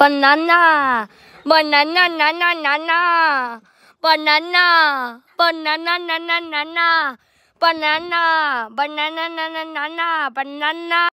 Banana, banana, nana, nana, banana, banana, nana, nana, banana, banana, nana, nana, banana.